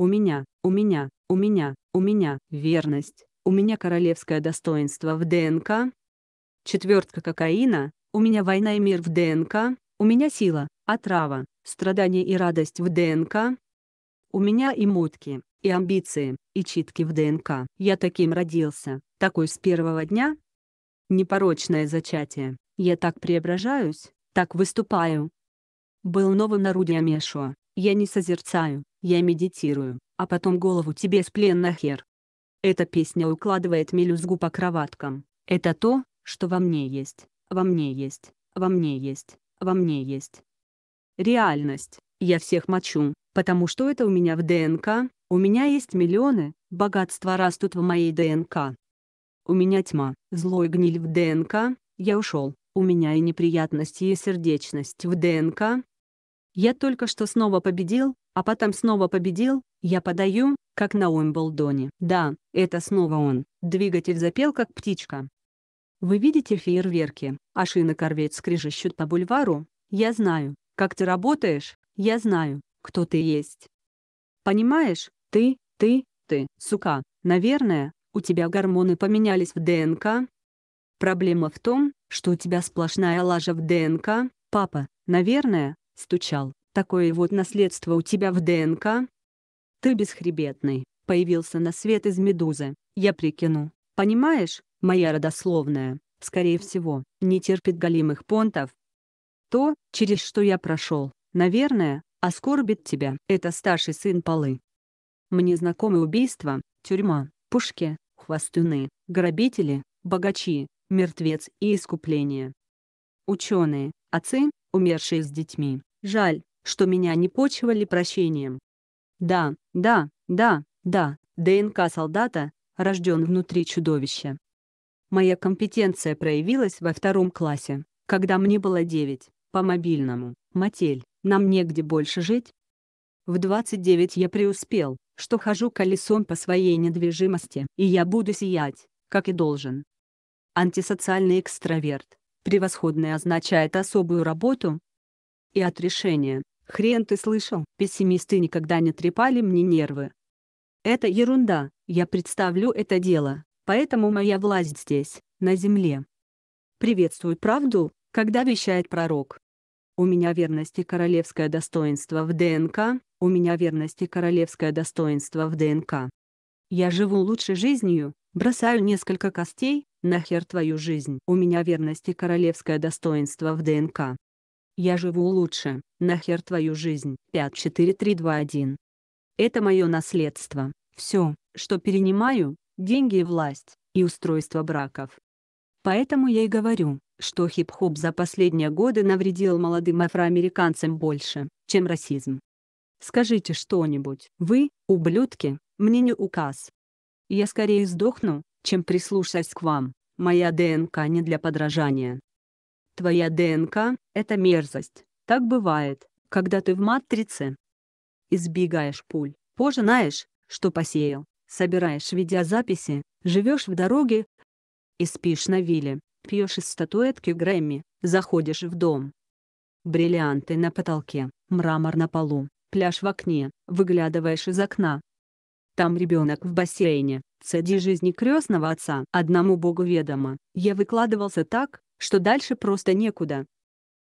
У меня, у меня, у меня, у меня верность, у меня королевское достоинство в ДНК. Четвертка кокаина, у меня война и мир в ДНК, у меня сила, отрава, страдания и радость в ДНК. У меня и мутки, и амбиции, и читки в ДНК. Я таким родился, такой с первого дня. Непорочное зачатие. Я так преображаюсь, так выступаю. Был новым орудием Мешуа. Я не созерцаю, я медитирую, а потом голову тебе сплен нахер. Эта песня укладывает мелюзгу по кроваткам. Это то, что во мне есть, во мне есть, во мне есть, во мне есть. Реальность. Я всех мочу, потому что это у меня в ДНК, у меня есть миллионы, богатства растут в моей ДНК. У меня тьма, злой гниль в ДНК, я ушел, у меня и неприятности и сердечность в ДНК, я только что снова победил, а потом снова победил, я подаю, как на Уимблдоне. Да, это снова он. Двигатель запел, как птичка. Вы видите фейерверки, а шины корвет скрежещут по бульвару? Я знаю, как ты работаешь, я знаю, кто ты есть. Понимаешь, ты, ты, ты, сука, наверное, у тебя гормоны поменялись в ДНК? Проблема в том, что у тебя сплошная лажа в ДНК, папа, наверное, стучал, Такое вот наследство у тебя в ДНК? Ты бесхребетный, появился на свет из медузы, я прикину. Понимаешь, моя родословная, скорее всего, не терпит голимых понтов. То, через что я прошел, наверное, оскорбит тебя. Это старший сын Полы. Мне знакомы убийства, тюрьма, пушки, хвостуны, грабители, богачи, мертвец и искупление. Ученые, отцы, умершие с детьми. Жаль, что меня не почивали прощением. Да, да, да, да, ДНК солдата рожден внутри чудовища. Моя компетенция проявилась во втором классе, когда мне было 9, по мобильному, мотель, нам негде больше жить. В 29 я преуспел, что хожу колесом по своей недвижимости, и я буду сиять, как и должен. Антисоциальный экстраверт. Превосходное означает особую работу и отрешение. Хрен ты слышал, пессимисты никогда не трепали мне нервы. Это ерунда, я представлю это дело, поэтому моя власть здесь, на земле. Приветствует правду, когда вещает пророк. У меня верности королевское достоинство в ДНК, у меня верности королевское достоинство в ДНК. Я живу лучшей жизнью, бросаю несколько костей, нахер твою жизнь. У меня верности королевское достоинство в ДНК. Я живу лучше, нахер твою жизнь. 54321. Это мое наследство, все, что перенимаю, деньги и власть, и устройство браков. Поэтому я и говорю, что хип-хоп за последние годы навредил молодым афроамериканцам больше, чем расизм. Скажите что-нибудь, вы, ублюдки, мне не указ. Я скорее сдохну, чем прислушаюсь к вам, моя ДНК не для подражания. Твоя ДНК — это мерзость. Так бывает, когда ты в матрице. Избегаешь пуль, Позже знаешь, что посеял, собираешь видеозаписи, живешь в дороге и спишь на вилле, пьешь из статуэтки Грэмми, заходишь в дом. Бриллианты на потолке, мрамор на полу, пляж в окне, выглядываешь из окна. Там ребенок в бассейне, Цеди жизни крестного отца. Одному богу ведомо, я выкладывался так, что дальше просто некуда.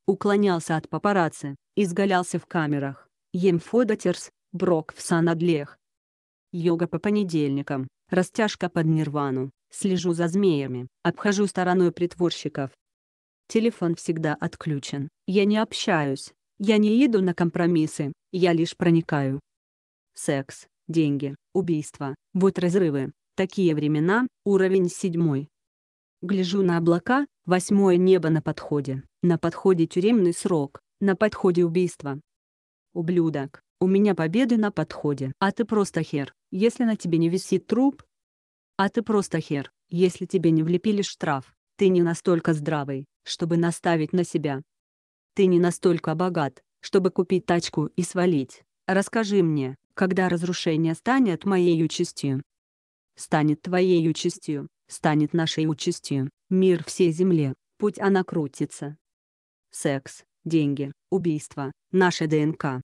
Уклонялся от папарацци, изгалялся в камерах, Ем Фодотерс, Брок в Санадлех. Йога по понедельникам, растяжка под нирвану, слежу за змеями, обхожу стороной притворщиков. Телефон всегда отключен, я не общаюсь, я не иду на компромиссы, я лишь проникаю. Секс, деньги, убийства, вот разрывы, такие времена, уровень седьмой. Гляжу на облака, Восьмое небо на подходе. На подходе тюремный срок. На подходе убийство. Ублюдок, у меня победы на подходе. А ты просто хер, если на тебе не висит труп. А ты просто хер, если тебе не влепили штраф. Ты не настолько здравый, чтобы наставить на себя. Ты не настолько богат, чтобы купить тачку и свалить. Расскажи мне, когда разрушение станет моей частью? Станет твоей частью станет нашей участью, мир всей Земле, путь она крутится. Секс, деньги, убийство, наша ДНК,